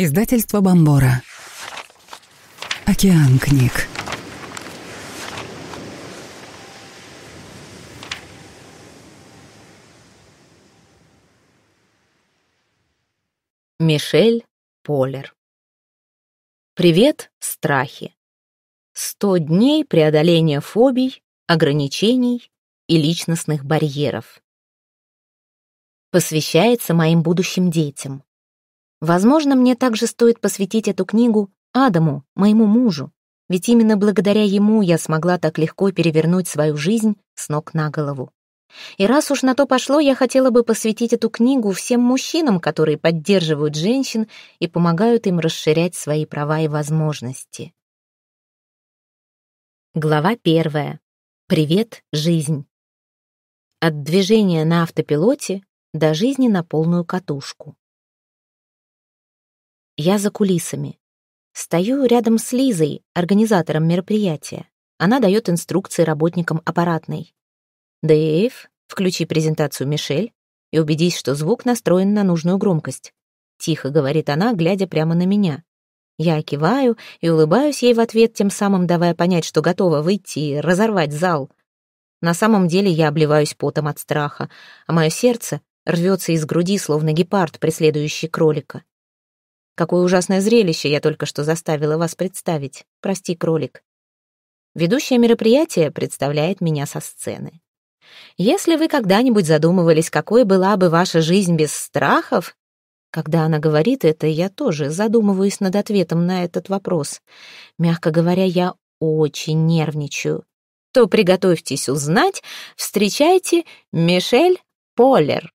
Издательство Бомбора. Океан книг. Мишель Полер. Привет, страхи. Сто дней преодоления фобий, ограничений и личностных барьеров. Посвящается моим будущим детям. Возможно, мне также стоит посвятить эту книгу Адаму, моему мужу, ведь именно благодаря ему я смогла так легко перевернуть свою жизнь с ног на голову. И раз уж на то пошло, я хотела бы посвятить эту книгу всем мужчинам, которые поддерживают женщин и помогают им расширять свои права и возможности. Глава первая. Привет, жизнь. От движения на автопилоте до жизни на полную катушку. Я за кулисами. Стою рядом с Лизой, организатором мероприятия. Она дает инструкции работникам аппаратной. «Дэйв, включи презентацию Мишель и убедись, что звук настроен на нужную громкость», — тихо говорит она, глядя прямо на меня. Я киваю и улыбаюсь ей в ответ, тем самым давая понять, что готова выйти и разорвать зал. На самом деле я обливаюсь потом от страха, а мое сердце рвется из груди, словно гепард, преследующий кролика. Какое ужасное зрелище я только что заставила вас представить. Прости, кролик. Ведущее мероприятие представляет меня со сцены. Если вы когда-нибудь задумывались, какой была бы ваша жизнь без страхов, когда она говорит это, я тоже задумываюсь над ответом на этот вопрос. Мягко говоря, я очень нервничаю. То приготовьтесь узнать, встречайте Мишель Полер.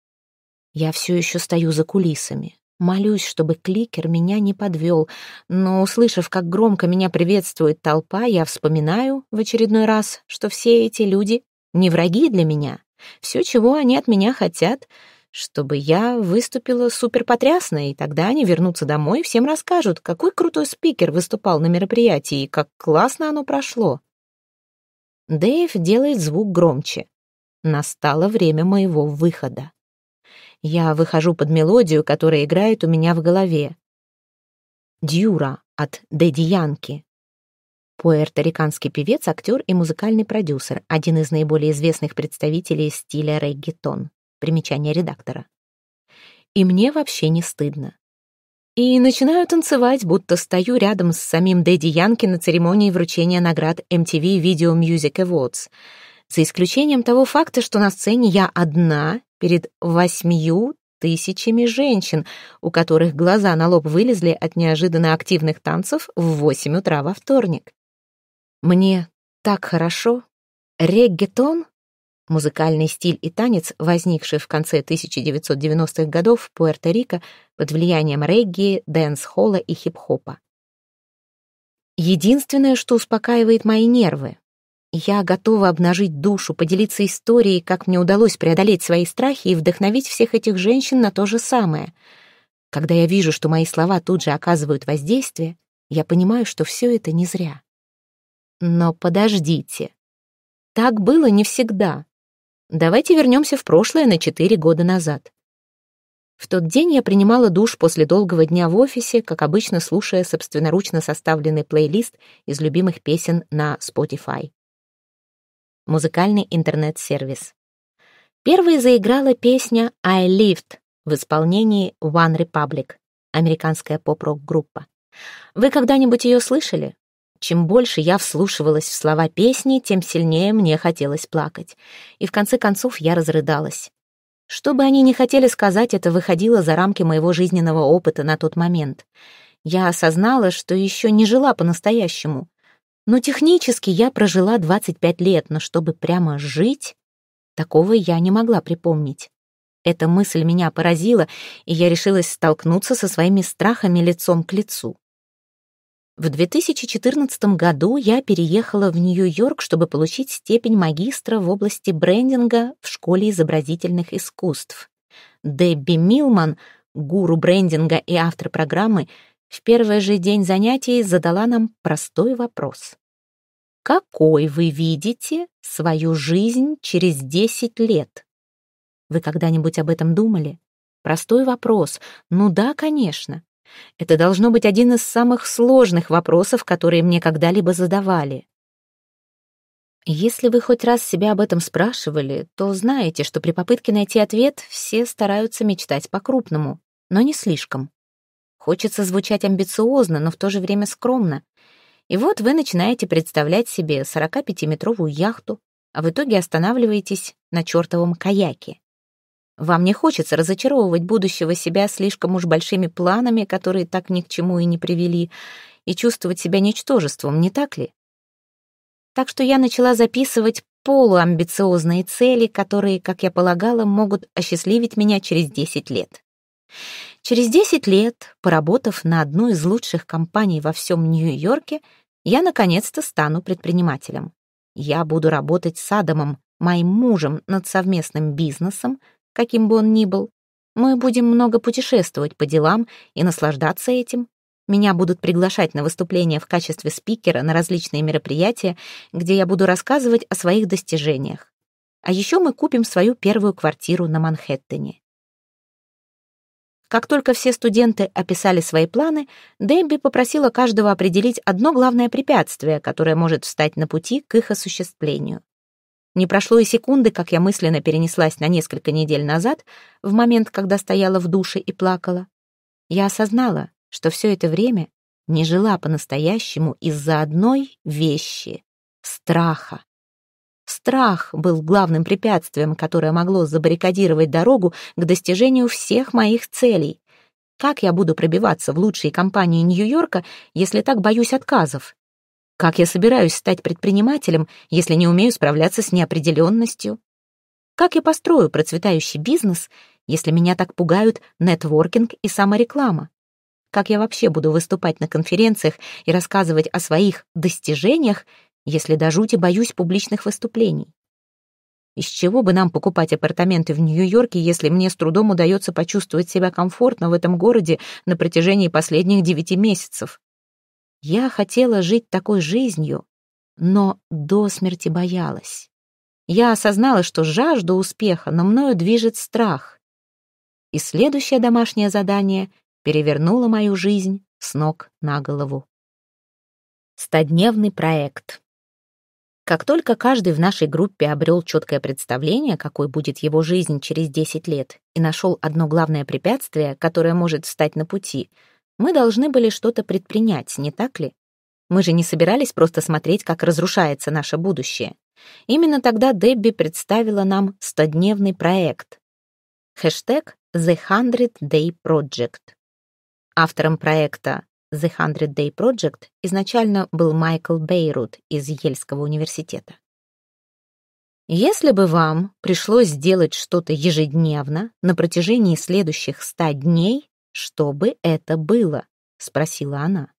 Я все еще стою за кулисами. Молюсь, чтобы кликер меня не подвел, но, услышав, как громко меня приветствует толпа, я вспоминаю в очередной раз, что все эти люди не враги для меня. Все, чего они от меня хотят, чтобы я выступила суперпотрясно, и тогда они вернутся домой и всем расскажут, какой крутой спикер выступал на мероприятии и как классно оно прошло. Дэйв делает звук громче. Настало время моего выхода. Я выхожу под мелодию, которая играет у меня в голове. «Дьюра» от «Дэдди Янки». Пуэрториканский певец, актер и музыкальный продюсер, один из наиболее известных представителей стиля реггетон. Примечание редактора. И мне вообще не стыдно. И начинаю танцевать, будто стою рядом с самим Дэдди Янки на церемонии вручения наград MTV Video Music Awards. За исключением того факта, что на сцене я одна перед восьмью тысячами женщин, у которых глаза на лоб вылезли от неожиданно активных танцев в восемь утра во вторник. Мне так хорошо. Реггетон — музыкальный стиль и танец, возникший в конце 1990-х годов в Пуэрто-Рико под влиянием регги, дэнс-холла и хип-хопа. Единственное, что успокаивает мои нервы я готова обнажить душу, поделиться историей, как мне удалось преодолеть свои страхи и вдохновить всех этих женщин на то же самое. Когда я вижу, что мои слова тут же оказывают воздействие, я понимаю, что все это не зря. Но подождите. Так было не всегда. Давайте вернемся в прошлое на четыре года назад. В тот день я принимала душ после долгого дня в офисе, как обычно слушая собственноручно составленный плейлист из любимых песен на Spotify музыкальный интернет-сервис. Первой заиграла песня «I Lift в исполнении One Republic, американская поп-рок-группа. Вы когда-нибудь ее слышали? Чем больше я вслушивалась в слова песни, тем сильнее мне хотелось плакать. И в конце концов я разрыдалась. Что бы они ни хотели сказать, это выходило за рамки моего жизненного опыта на тот момент. Я осознала, что еще не жила по-настоящему, но технически я прожила 25 лет, но чтобы прямо жить, такого я не могла припомнить. Эта мысль меня поразила, и я решилась столкнуться со своими страхами лицом к лицу. В 2014 году я переехала в Нью-Йорк, чтобы получить степень магистра в области брендинга в школе изобразительных искусств. Дебби Милман, гуру брендинга и автор программы, в первый же день занятий задала нам простой вопрос. «Какой вы видите свою жизнь через 10 лет?» Вы когда-нибудь об этом думали? Простой вопрос. Ну да, конечно. Это должно быть один из самых сложных вопросов, которые мне когда-либо задавали. Если вы хоть раз себя об этом спрашивали, то знаете, что при попытке найти ответ все стараются мечтать по-крупному, но не слишком. Хочется звучать амбициозно, но в то же время скромно. И вот вы начинаете представлять себе 45-метровую яхту, а в итоге останавливаетесь на чертовом каяке. Вам не хочется разочаровывать будущего себя слишком уж большими планами, которые так ни к чему и не привели, и чувствовать себя ничтожеством, не так ли? Так что я начала записывать полуамбициозные цели, которые, как я полагала, могут осчастливить меня через 10 лет. Через 10 лет, поработав на одну из лучших компаний во всем Нью-Йорке, я наконец-то стану предпринимателем. Я буду работать с Адамом, моим мужем, над совместным бизнесом, каким бы он ни был. Мы будем много путешествовать по делам и наслаждаться этим. Меня будут приглашать на выступления в качестве спикера на различные мероприятия, где я буду рассказывать о своих достижениях. А еще мы купим свою первую квартиру на Манхэттене. Как только все студенты описали свои планы, Дебби попросила каждого определить одно главное препятствие, которое может встать на пути к их осуществлению. Не прошло и секунды, как я мысленно перенеслась на несколько недель назад, в момент, когда стояла в душе и плакала. Я осознала, что все это время не жила по-настоящему из-за одной вещи — страха. Страх был главным препятствием, которое могло забаррикадировать дорогу к достижению всех моих целей. Как я буду пробиваться в лучшие компании Нью-Йорка, если так боюсь отказов? Как я собираюсь стать предпринимателем, если не умею справляться с неопределенностью? Как я построю процветающий бизнес, если меня так пугают нетворкинг и самореклама? Как я вообще буду выступать на конференциях и рассказывать о своих достижениях, если до жути боюсь публичных выступлений. Из чего бы нам покупать апартаменты в Нью-Йорке, если мне с трудом удается почувствовать себя комфортно в этом городе на протяжении последних девяти месяцев? Я хотела жить такой жизнью, но до смерти боялась. Я осознала, что жажда успеха, на мною движет страх. И следующее домашнее задание перевернуло мою жизнь с ног на голову. Стодневный проект. Как только каждый в нашей группе обрел четкое представление, какой будет его жизнь через 10 лет, и нашел одно главное препятствие, которое может встать на пути, мы должны были что-то предпринять, не так ли? Мы же не собирались просто смотреть, как разрушается наше будущее. Именно тогда Дебби представила нам стодневный проект. Хэштег The Hundred Day Project. Автором проекта The Hundred Day Project изначально был Майкл Бейрут из Ельского университета. Если бы вам пришлось сделать что-то ежедневно на протяжении следующих ста дней, что бы это было? Спросила она.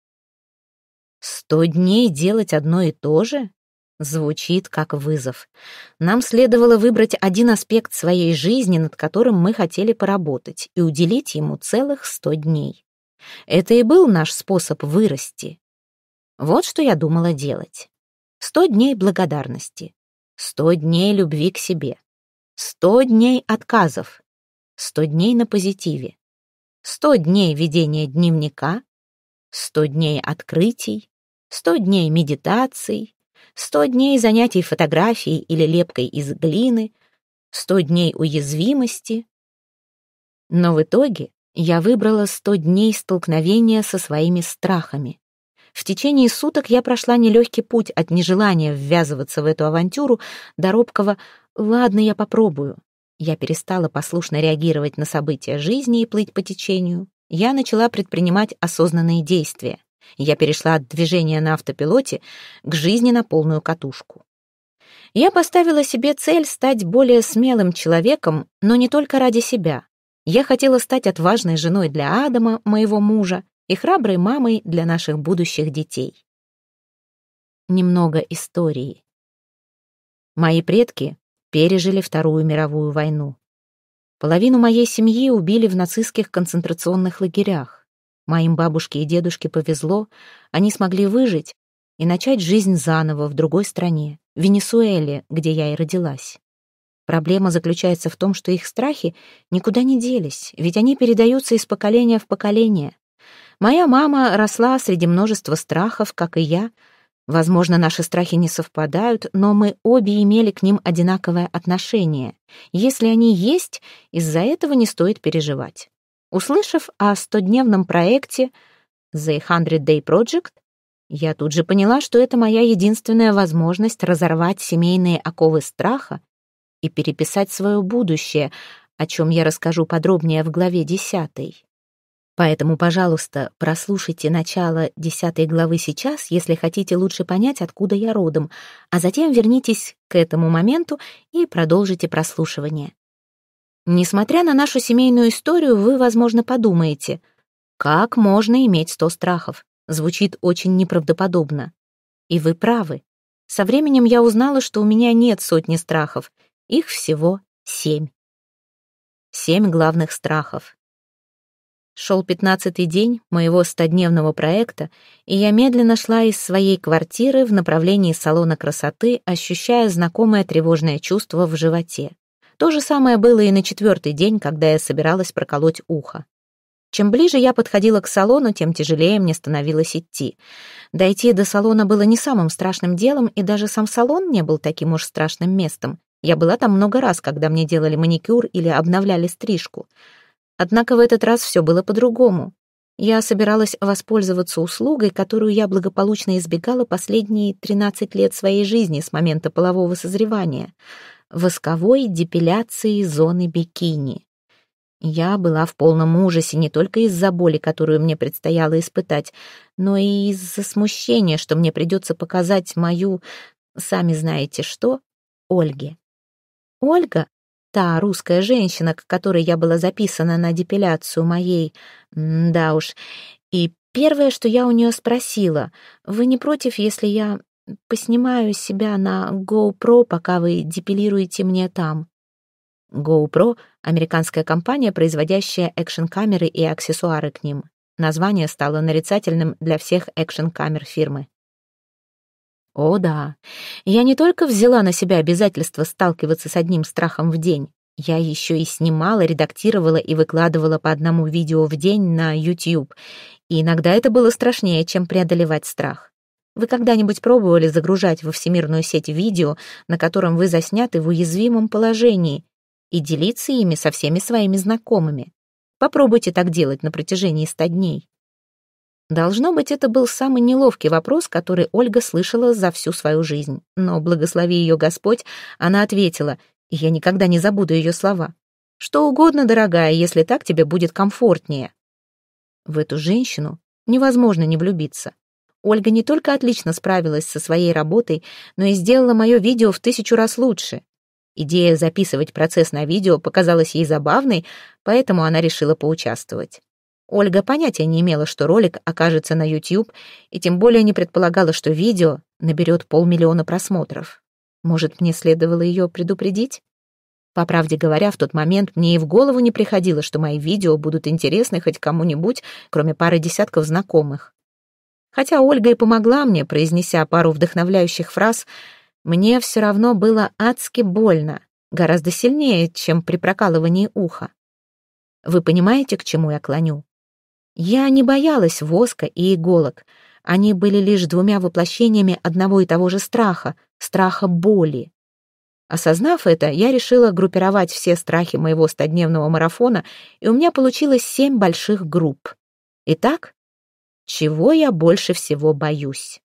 Сто дней делать одно и то же? Звучит как вызов. Нам следовало выбрать один аспект своей жизни, над которым мы хотели поработать, и уделить ему целых сто дней. Это и был наш способ вырасти. Вот что я думала делать. Сто дней благодарности, сто дней любви к себе, сто дней отказов, сто дней на позитиве, сто дней ведения дневника, сто дней открытий, сто дней медитаций, сто дней занятий фотографией или лепкой из глины, сто дней уязвимости. Но в итоге я выбрала 100 дней столкновения со своими страхами. В течение суток я прошла нелегкий путь от нежелания ввязываться в эту авантюру до робкого «ладно, я попробую». Я перестала послушно реагировать на события жизни и плыть по течению. Я начала предпринимать осознанные действия. Я перешла от движения на автопилоте к жизни на полную катушку. Я поставила себе цель стать более смелым человеком, но не только ради себя. Я хотела стать отважной женой для Адама, моего мужа, и храброй мамой для наших будущих детей. Немного истории. Мои предки пережили Вторую мировую войну. Половину моей семьи убили в нацистских концентрационных лагерях. Моим бабушке и дедушке повезло, они смогли выжить и начать жизнь заново в другой стране, Венесуэле, где я и родилась. Проблема заключается в том, что их страхи никуда не делись, ведь они передаются из поколения в поколение. Моя мама росла среди множества страхов, как и я. Возможно, наши страхи не совпадают, но мы обе имели к ним одинаковое отношение. Если они есть, из-за этого не стоит переживать. Услышав о стодневном проекте The 100 Day Project, я тут же поняла, что это моя единственная возможность разорвать семейные оковы страха и переписать свое будущее, о чем я расскажу подробнее в главе 10. Поэтому, пожалуйста, прослушайте начало 10 главы сейчас, если хотите лучше понять, откуда я родом, а затем вернитесь к этому моменту и продолжите прослушивание. Несмотря на нашу семейную историю, вы, возможно, подумаете, как можно иметь 100 страхов? Звучит очень неправдоподобно. И вы правы. Со временем я узнала, что у меня нет сотни страхов. Их всего семь. Семь главных страхов. Шел пятнадцатый день моего стодневного проекта, и я медленно шла из своей квартиры в направлении салона красоты, ощущая знакомое тревожное чувство в животе. То же самое было и на четвертый день, когда я собиралась проколоть ухо. Чем ближе я подходила к салону, тем тяжелее мне становилось идти. Дойти до салона было не самым страшным делом, и даже сам салон не был таким уж страшным местом. Я была там много раз, когда мне делали маникюр или обновляли стрижку. Однако в этот раз все было по-другому. Я собиралась воспользоваться услугой, которую я благополучно избегала последние 13 лет своей жизни с момента полового созревания — восковой депиляции зоны бикини. Я была в полном ужасе не только из-за боли, которую мне предстояло испытать, но и из-за смущения, что мне придется показать мою, сами знаете что, Ольге. Ольга, та русская женщина, к которой я была записана на депиляцию моей, да уж, и первое, что я у нее спросила, «Вы не против, если я поснимаю себя на GoPro, пока вы депилируете мне там?» GoPro — американская компания, производящая экшн-камеры и аксессуары к ним. Название стало нарицательным для всех экшн-камер фирмы. О да, я не только взяла на себя обязательство сталкиваться с одним страхом в день, я еще и снимала, редактировала и выкладывала по одному видео в день на YouTube. И иногда это было страшнее, чем преодолевать страх. Вы когда-нибудь пробовали загружать во всемирную сеть видео, на котором вы засняты в уязвимом положении, и делиться ими со всеми своими знакомыми? Попробуйте так делать на протяжении 100 дней. Должно быть, это был самый неловкий вопрос, который Ольга слышала за всю свою жизнь. Но, благослови ее Господь, она ответила, и я никогда не забуду ее слова. «Что угодно, дорогая, если так тебе будет комфортнее». В эту женщину невозможно не влюбиться. Ольга не только отлично справилась со своей работой, но и сделала мое видео в тысячу раз лучше. Идея записывать процесс на видео показалась ей забавной, поэтому она решила поучаствовать. Ольга понятия не имела, что ролик окажется на YouTube, и тем более не предполагала, что видео наберет полмиллиона просмотров. Может, мне следовало ее предупредить? По правде говоря, в тот момент мне и в голову не приходило, что мои видео будут интересны хоть кому-нибудь, кроме пары десятков знакомых. Хотя Ольга и помогла мне, произнеся пару вдохновляющих фраз, мне все равно было адски больно, гораздо сильнее, чем при прокалывании уха. Вы понимаете, к чему я клоню? Я не боялась воска и иголок. Они были лишь двумя воплощениями одного и того же страха — страха боли. Осознав это, я решила группировать все страхи моего стодневного марафона, и у меня получилось семь больших групп. Итак, чего я больше всего боюсь?